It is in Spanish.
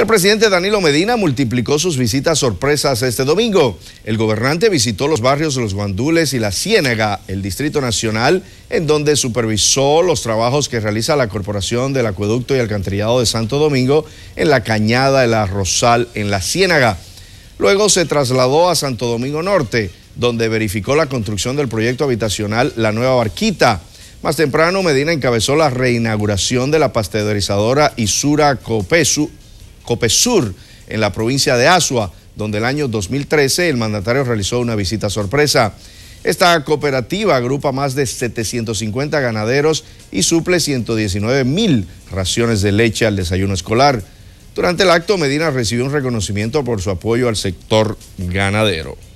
el presidente Danilo Medina multiplicó sus visitas sorpresas este domingo. El gobernante visitó los barrios Los Guandules y La Ciénaga, el Distrito Nacional, en donde supervisó los trabajos que realiza la Corporación del Acueducto y Alcantarillado de Santo Domingo en la Cañada de la Rosal en La Ciénaga. Luego se trasladó a Santo Domingo Norte, donde verificó la construcción del proyecto habitacional La Nueva Barquita. Más temprano, Medina encabezó la reinauguración de la pasteurizadora Isura Copesu Copesur, en la provincia de Asua, donde el año 2013 el mandatario realizó una visita sorpresa. Esta cooperativa agrupa más de 750 ganaderos y suple 119 mil raciones de leche al desayuno escolar. Durante el acto, Medina recibió un reconocimiento por su apoyo al sector ganadero.